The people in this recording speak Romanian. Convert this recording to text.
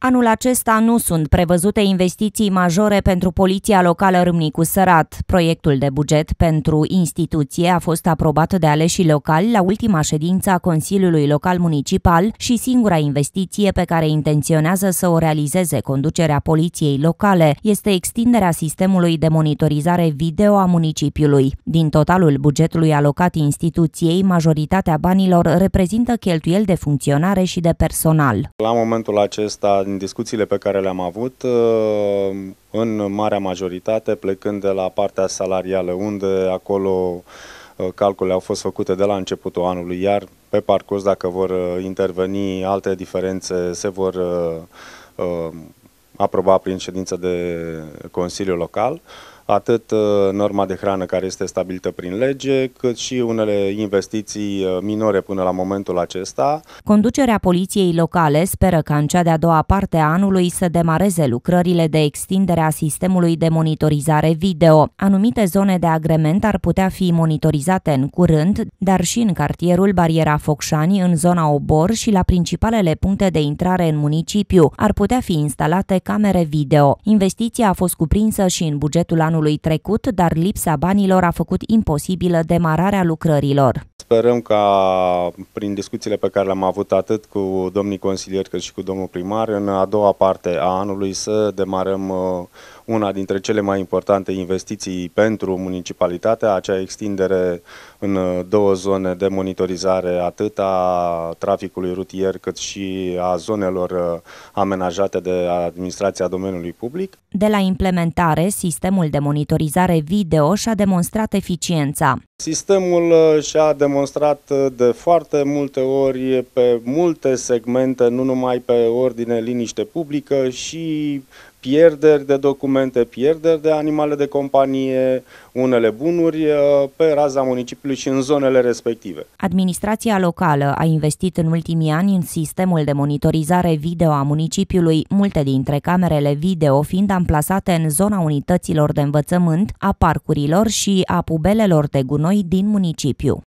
Anul acesta nu sunt prevăzute investiții majore pentru Poliția Locală Râmnicu Sărat. Proiectul de buget pentru instituție a fost aprobat de aleșii locali la ultima ședință a Consiliului Local Municipal și singura investiție pe care intenționează să o realizeze conducerea Poliției Locale este extinderea sistemului de monitorizare video a municipiului. Din totalul bugetului alocat instituției, majoritatea banilor reprezintă cheltuieli de funcționare și de personal. La momentul acesta, din discuțiile pe care le-am avut, uh, în marea majoritate, plecând de la partea salarială, unde acolo uh, calculele au fost făcute de la începutul anului, iar pe parcurs, dacă vor uh, interveni alte diferențe, se vor aproba prin ședință de Consiliu Local atât uh, norma de hrană care este stabilită prin lege, cât și unele investiții uh, minore până la momentul acesta. Conducerea poliției locale speră ca în cea de-a doua parte a anului să demareze lucrările de extindere a sistemului de monitorizare video. Anumite zone de agrement ar putea fi monitorizate în curând, dar și în cartierul Bariera Focșani, în zona Obor și la principalele puncte de intrare în municipiu. Ar putea fi instalate camere video. Investiția a fost cuprinsă și în bugetul anului anului trecut, dar lipsa banilor a făcut imposibilă demararea lucrărilor. Sperăm ca prin discuțiile pe care le-am avut atât cu domnii consilieri cât și cu domnul primar, în a doua parte a anului să demarăm uh, una dintre cele mai importante investiții pentru municipalitatea, acea extindere în două zone de monitorizare, atât a traficului rutier cât și a zonelor amenajate de administrația domeniului public. De la implementare, sistemul de monitorizare video și-a demonstrat eficiența. Sistemul și-a demonstrat de foarte multe ori pe multe segmente, nu numai pe ordine liniște publică și pierderi de documente, pierderi de animale de companie, unele bunuri uh, pe raza municipiului și în zonele respective. Administrația locală a investit în ultimii ani în sistemul de monitorizare video a municipiului, multe dintre camerele video fiind amplasate în zona unităților de învățământ, a parcurilor și a pubelelor de gunoi din municipiu.